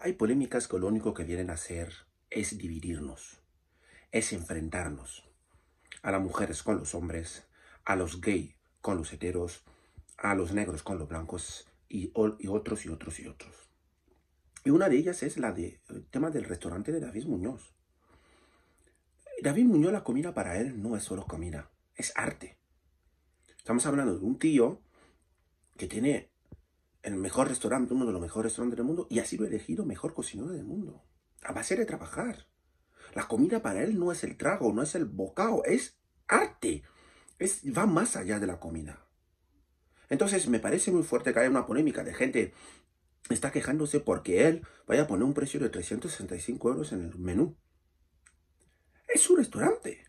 Hay polémicas que lo único que vienen a hacer es dividirnos, es enfrentarnos a las mujeres con los hombres, a los gays con los heteros, a los negros con los blancos y, y otros y otros y otros. Y una de ellas es la de, tema del restaurante de David Muñoz. David Muñoz, la comida para él no es solo comida, es arte. Estamos hablando de un tío que tiene el mejor restaurante, uno de los mejores restaurantes del mundo, y lo he elegido mejor cocinero del mundo. A base de trabajar. La comida para él no es el trago, no es el bocado, es arte. Es, va más allá de la comida. Entonces me parece muy fuerte que haya una polémica de gente está quejándose porque él vaya a poner un precio de 365 euros en el menú. Es un restaurante.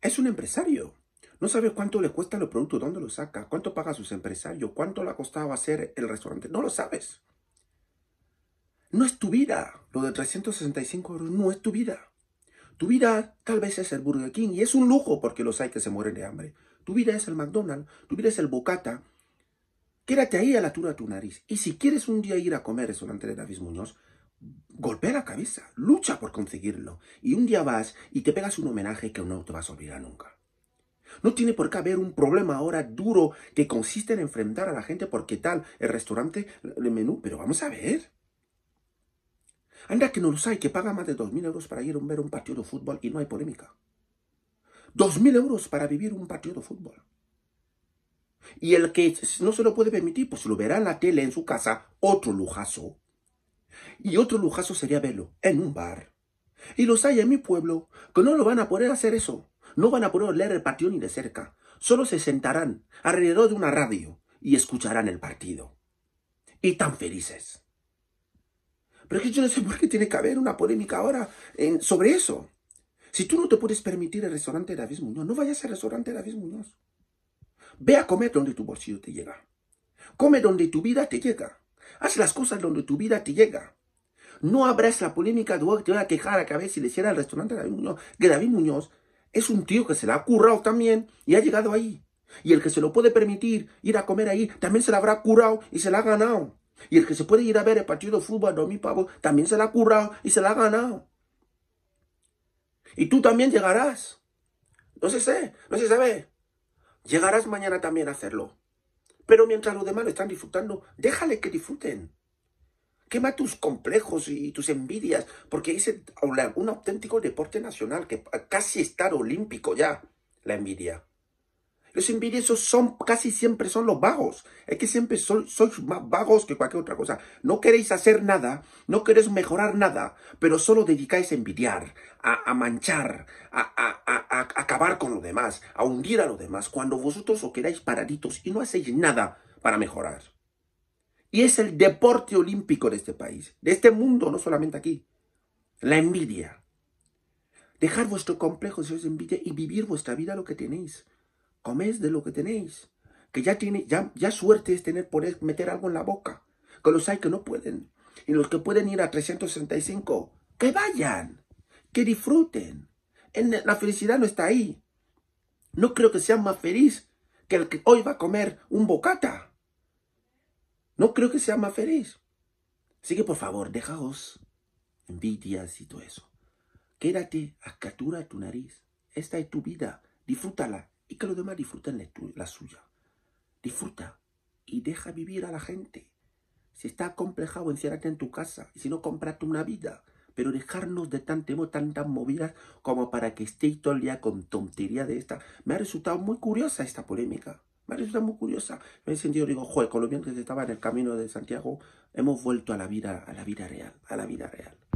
Es un empresario. No sabe cuánto le cuesta los productos, dónde los saca, cuánto paga sus empresarios, cuánto le ha costado hacer el restaurante. No lo sabes. No es tu vida. Lo de 365 euros no es tu vida. Tu vida tal vez es el Burger King y es un lujo porque los hay que se mueren de hambre. Tu vida es el McDonald's, tu vida es el Bocata. Quédate ahí a la altura de tu nariz. Y si quieres un día ir a comer restaurante de David Muñoz, golpea la cabeza, lucha por conseguirlo. Y un día vas y te pegas un homenaje que no te vas a olvidar nunca. No tiene por qué haber un problema ahora duro que consiste en enfrentar a la gente porque tal, el restaurante, el menú, pero vamos a ver. Anda que no los hay, que paga más de 2.000 euros para ir a ver un partido de fútbol y no hay polémica. 2.000 euros para vivir un partido de fútbol. Y el que no se lo puede permitir, pues lo verá en la tele en su casa, otro lujazo. Y otro lujazo sería verlo en un bar. Y los hay en mi pueblo que no lo van a poder hacer eso. No van a poder leer el partido ni de cerca. Solo se sentarán alrededor de una radio y escucharán el partido. Y tan felices. Pero es que yo no sé por qué tiene que haber una polémica ahora en, sobre eso. Si tú no te puedes permitir el restaurante de David Muñoz, no vayas al restaurante de David Muñoz. Ve a comer donde tu bolsillo te llega. Come donde tu vida te llega. Haz las cosas donde tu vida te llega. No abras la polémica de que oh, te van a quejar a la cabeza si le hiciera al restaurante de David Muñoz, que David Muñoz es un tío que se la ha currado también y ha llegado ahí. Y el que se lo puede permitir ir a comer ahí también se la habrá currado y se la ha ganado. Y el que se puede ir a ver el partido de fútbol a pavo también se la ha currado y se la ha ganado. Y tú también llegarás. No se sé, no se sabe. Llegarás mañana también a hacerlo. Pero mientras los demás lo están disfrutando, déjale que disfruten. Quema tus complejos y tus envidias, porque es un auténtico deporte nacional que casi está olímpico ya, la envidia. Los envidiosos son, casi siempre son los vagos. Es que siempre sois más vagos que cualquier otra cosa. No queréis hacer nada, no queréis mejorar nada, pero solo dedicáis a envidiar, a, manchar, a, acabar con los demás, a hundir a lo demás, cuando vosotros os quedáis paraditos y no hacéis nada para mejorar. Y es el deporte olímpico de este país, de este mundo, no solamente aquí. La envidia. Dejar vuestro complejo de os envidia y vivir vuestra vida lo que tenéis. Coméis de lo que tenéis. Que ya, tiene, ya, ya suerte es tener poder meter algo en la boca. Que los hay que no pueden. Y los que pueden ir a 365, que vayan. Que disfruten. En, la felicidad no está ahí. No creo que sea más feliz que el que hoy va a comer un bocata. No creo que sea más feliz. Así que por favor, dejaos envidias y todo eso. Quédate, captura tu nariz. Esta es tu vida. Disfrútala y que los demás disfruten la, suya. Disfruta y deja vivir a la gente. Si está complejado, enciérrate en tu casa. Y si no, cómprate una vida. Pero dejarnos de tan temo, tantas movidas como para que estéis todo el día con tontería de esta. Me ha resultado muy curiosa esta polémica. Me resulta muy curiosa. me he sentido digo, joder, bien que estaba en el camino de Santiago, hemos vuelto a la vida, a la vida real, a la vida real.